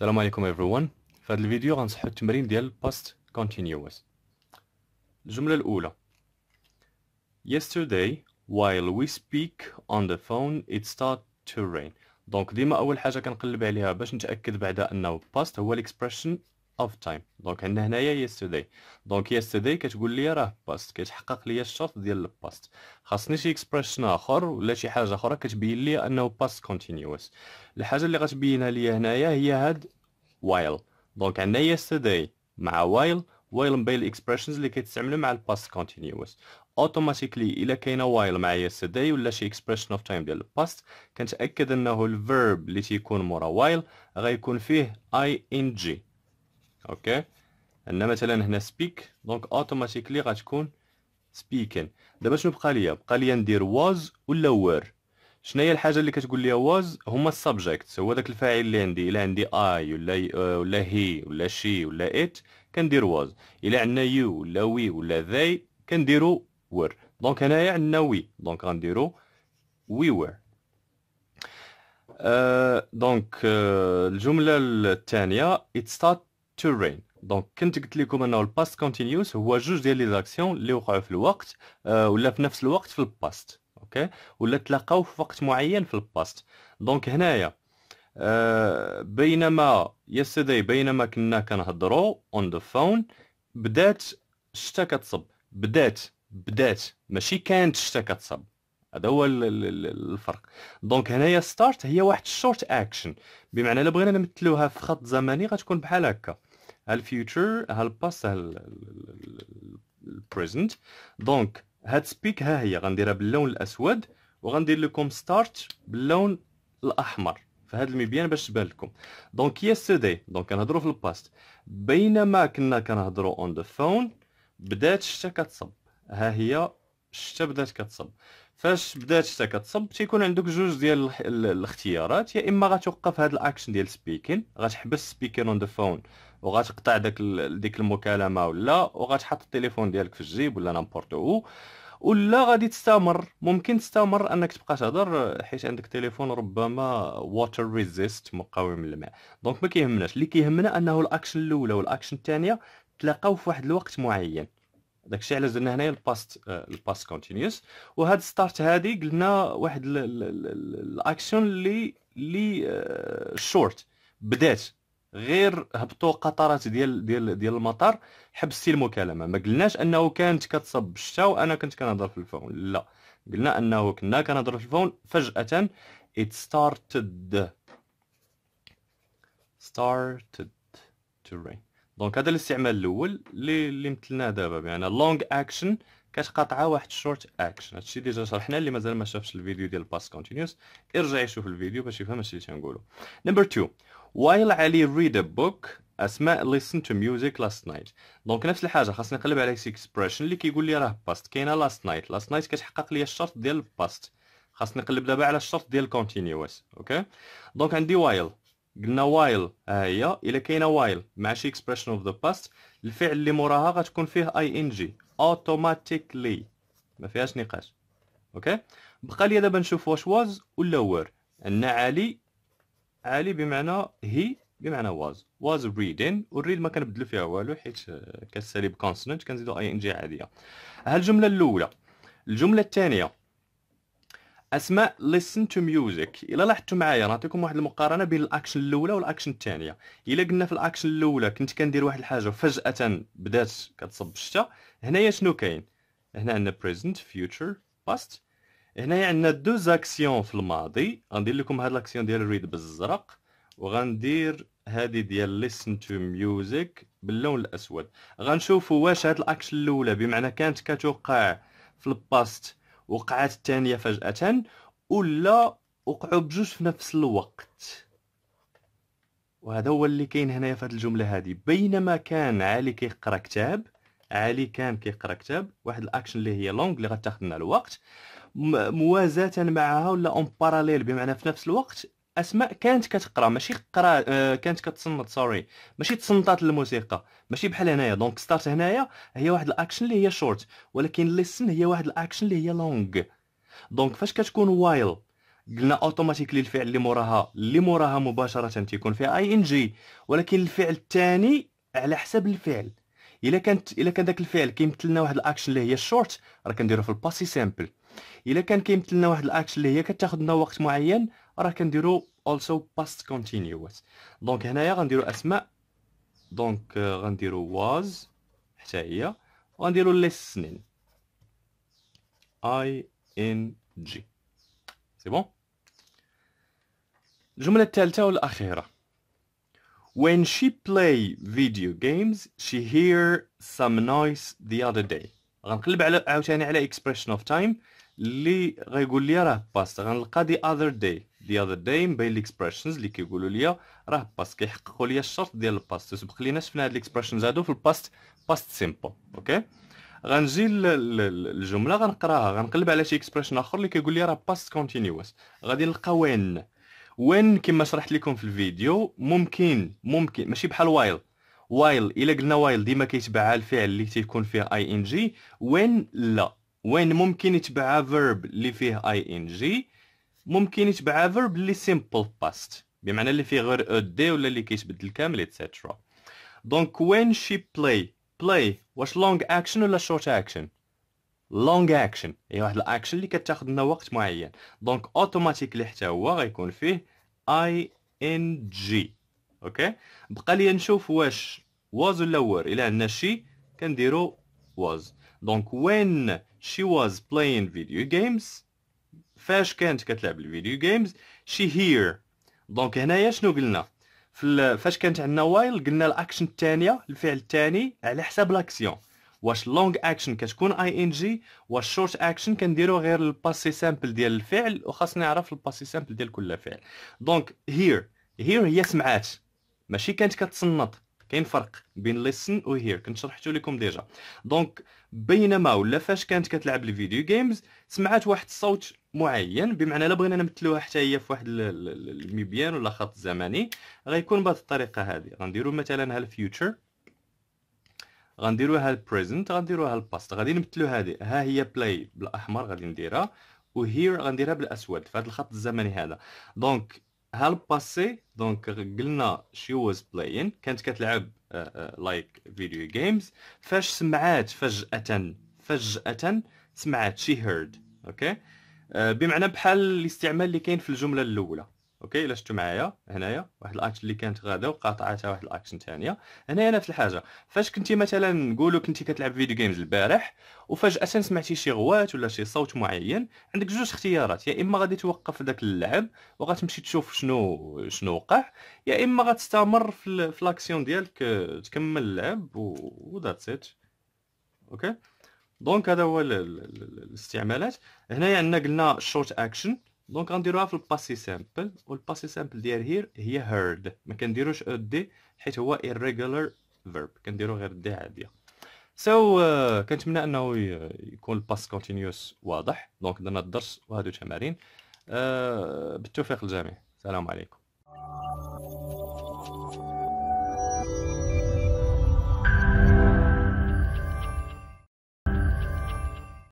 السلام عليكم everyone في هذا الفيديو غنصحو التمرين ديال past continuous الجملة الأولى Yesterday while we speak on the phone it start to rain دونك ديما أول حاجة كنقلب عليها باش نتأكد بعدا أنه past هو الاكسبريشن of time دونك عندنا هنايا yesterday دونك yesterday كتقول لي راه باست كيتحقق لي الشرط ديال الباست خاصني شي اكسبريشن اخر ولا شي حاجه اخرى كتبين لي انه باست كونتينيوس الحاجه اللي غتبينها لي هنايا هي هاد while دونك عندنا yesterday مع while while من بين الاكسبريشنز اللي كيتستعملوا مع الباست كونتينيوس اوتوماتيكلي الا كاينه while مع yesterday ولا شي expression of time ديال الباست كنتاكد انه الفيرب اللي تيكون مورا while غيكون فيه ing اوكي عندنا مثلا هنا سبيك دونك اوتوماتيكلي غتكون سبيكن دابا شنو بقى ليا بقى ليا ندير واز ولا وير شنو هي الحاجه اللي كتقول ليا واز هما السبجكت هو داك الفاعل اللي عندي الا عندي اي ولا آه، ولا هي ولا شي ولا ات كندير واز الا عندنا يو ولا وي ولا ذي كنديرو وير دونك هنايا عندنا وي دونك غنديرو وي وير دونك الجمله الثانيه ات ستارت to rain دونك كنت قلت لكم انه الباست كونتينيوس هو جوج ديال لي زاكسيون اللي وقعوا في الوقت آه ولا في نفس الوقت في الباست اوكي ولا تلاقاو في وقت معين في الباست دونك هنايا آه بينما يسدي بينما كنا كنهضروا اون ذا فون بدات الشتا كتصب بدات بدات ماشي كانت الشتا كتصب هذا هو الفرق دونك هنايا ستارت هي واحد الشورت اكشن بمعنى الا بغينا نمثلوها في خط زمني غتكون بحال هكا هالفيوتشر هالباست البريزنت دونك هاد سبيك ها هي غنديرها باللون الاسود وغندير لكم ستارت باللون الاحمر في هذا المبيان باش تبان لكم دونك يسترداي دونك كنهضروا في الباست بينما كنا كنهضروا اون ذا فون بدات الشتا كتصب ها هي الشتا بدات كتصب فاش بدات حتى كتصب تيكون عندك جوج ديال الاختيارات يا اما غتوقف هذا الاكشن ديال سبيكين غتحبس سبيكين اون ذا فون وغتقطع داك ديك المكالمه ولا وغتحط التليفون ديالك في الجيب ولا نامبورت او ولا غادي تستمر ممكن تستمر انك تبقى تهضر حيت عندك تليفون ربما ووتر ريزيست مقاوم للماء دونك ما كيهمناش اللي كيهمنا انه الاكشن الاولى والاكشن الثانيه تلاقاو في واحد الوقت معين داكشي علاش درنا هنايا الباست الباست كونتينيوس وهاد ستارت هادي قلنا واحد الاكسيون اللي اللي شورت آه، بدات غير هبطوا قطرات ديال ديال ديال المطار حبستي المكالمه ما قلناش انه كانت كتصب بالشتاء وانا كنت كنهضر في الفون لا قلنا انه كنا كنهضر في الفون فجاه it started started to rain دونك هذا الاستعمال الاول اللي اللي مثلناه دابا يعني لونغ اكشن كتقاطعها واحد شورت اكشن هادشي ديجا شرحنا اللي مازال ما شافش الفيديو ديال باس كونتينيوس ارجع يشوف الفيديو باش يفهم هادشي اللي تنقولو نمبر 2 وايل علي ريد ا بوك اسماء listen to music last night دونك نفس الحاجه خاصني نقلب على اكسبريشن اللي كيقول لي راه باست كاينه لاست نايت لاست نايت كتحقق لي الشرط ديال باست خاصني نقلب دابا على الشرط ديال كونتينيوس اوكي دونك عندي وايل قلنا وايل ها هي الا كاينه وايل مع شي اكسبريشن اوف ذا باست الفعل اللي موراها غتكون فيه اي ان جي اوتوماتيكلي ما فيهاش نقاش اوكي بقى لي دابا نشوف واش واز ولا وير عندنا علي علي بمعنى هي بمعنى واز واز ريدين والريد ما كنبدلو فيها والو حيت كتسالي بكونسوننت كنزيدو اي ان جي عاديه ها الجمله الاولى الجمله الثانيه اسماء listen to music الا لاحظتوا معايا نعطيكم واحد المقارنه بين الاكشن الاولى والاكشن الثانيه الا قلنا في الاكشن الاولى كنت كندير واحد الحاجه وفجاه بدات كتصب الشتا هنايا شنو كاين هنا عندنا present future past هنايا عندنا دو زاكسيون في الماضي غندير لكم هاد لاكسيون ديال ريد بالزرق وغندير هادي ديال listen to music باللون الاسود غنشوفوا واش هاد الاكشن الاولى بمعنى كانت كتوقع في الباست وقعات الثانيه فجاه ولا وقعوا بجوج في نفس الوقت وهذا هو اللي كاين هنايا في هذه الجمله هذه بينما كان علي كيقرا كتاب علي كان كيقرا كتاب واحد الاكشن اللي هي لونغ اللي غتاخذ لنا الوقت موازاة معها ولا اون باراليل بمعنى في نفس الوقت اسماء كانت كتقرا ماشي قرا آه كانت كتصنت سوري ماشي تصنتات للموسيقى ماشي بحال هنايا دونك ستارت هنايا هي واحد الاكشن اللي هي شورت ولكن ليسن هي واحد الاكشن اللي هي لونغ دونك فاش كتكون وايل قلنا اوتوماتيكلي الفعل اللي موراها اللي موراها مباشره تيكون فيها اي ان جي ولكن الفعل الثاني على حسب الفعل الا كانت الا كان داك الفعل كيمثلنا واحد الاكشن اللي هي شورت راه كنديرو في الباسي سامبل الا كان كيمثلنا واحد الاكشن اللي هي كتاخذ لنا وقت معين راه كنديرو also past continuous دونك هنايا غنديرو اسماء دونك آه، غنديرو was حتى هي وغنديرو listening i n g سي بون الجمله الثالثه والاخيره When she play video games, she hear some noise the other day. غنقلب على عاوتاني على expression of time اللي غيقول لي راه past غنلقى the other day the other day مبين لي expressions اللي كيقولوا لي راه باس كيحققوا لي الشرط ديال الباست سبق لينا شفنا هاد الاكسبريشنز هادو في الباست باست سيمبل اوكي غنجي للجمله غنقراها غنقلب على شي اكسبريشن اخر اللي كيقول لي راه باست كونتينيوس غادي نلقى وين وين كما شرحت لكم في الفيديو ممكن ممكن ماشي بحال وايل وايل الا قلنا وايل ديما كيتبع الفعل اللي تيكون فيه اي ان جي وين لا وين ممكن يتبعها فيرب اللي فيه اي ان جي ممكن يتبع فيرب اللي سيمبل باست بمعنى اللي فيه غير او دي ولا اللي كيتبدل كامل اتسيترا دونك وين شي بلاي بلاي واش لونغ اكشن ولا شورت اكشن لونغ اكشن هي واحد الاكشن اللي كتاخذ لنا وقت معين دونك اوتوماتيكلي حتى هو غيكون فيه اي ان جي اوكي بقى لي نشوف واش واز ولا وور الا عندنا شي كنديرو واز دونك وين شي واز بلاين فيديو جيمز فاش كانت كتلعب الفيديو جيمز شي هير دونك هنايا شنو قلنا فاش كانت عندنا وايل قلنا الاكشن الثانيه الفعل الثاني على حساب لاكسيون واش لونغ اكشن كتكون اي ان جي واش شورت اكشن كنديرو غير الباسي سامبل ديال الفعل وخاصني نعرف الباسي سامبل ديال كل فعل دونك هير هير هي سمعات ماشي كانت كتصنط كاين فرق بين ليسن و هير كنت شرحته لكم ديجا دونك بينما ولا فاش كانت كتلعب الفيديو جيمز سمعت واحد الصوت معين بمعنى لا بغينا نمثلوها حتى هي في واحد المبيان ولا خط زمني غيكون بهذه الطريقه هذه غنديروا مثلا ها الفيوتشر غنديروها البريزنت غنديروها الباست غادي نمثلو هذه ها هي بلاي بالاحمر غادي نديرها وهير غنديرها بالاسود في هذا الخط الزمني هذا دونك هالباسي دونك قلنا شي واز بلاين كانت كتلعب لايك فيديو جيمز فاش سمعات فجأة فجأة سمعات شي هيرد اوكي بمعنى بحال الاستعمال اللي كاين في الجمله الاولى اوكي الا شفتوا معايا هنايا واحد الاكشن اللي كانت غادا وقاطعتها واحد الاكشن ثانيه هنايا نفس الحاجه فاش كنتي مثلا نقولوا كنتي كتلعب فيديو جيمز البارح وفجاه سمعتي شي غوات ولا شي صوت معين عندك جوج اختيارات يا اما غادي توقف داك اللعب وغتمشي تشوف شنو شنو وقع يا اما غتستمر في, في لاكسيون ديالك تكمل اللعب وذاتس ات اوكي دونك هذا هو الاستعمالات هنايا عندنا قلنا شورت اكشن دونك غنديروها في الباسي سامبل والباسي سامبل ديال هير هي هيرد ما كنديروش دي حيت هو irregular فيرب كنديرو غير دي عاديه سو so, uh, كنتمنى انه يكون الباس كونتينيوس واضح دونك درنا الدرس وهادو تمارين uh, بالتوفيق للجميع السلام عليكم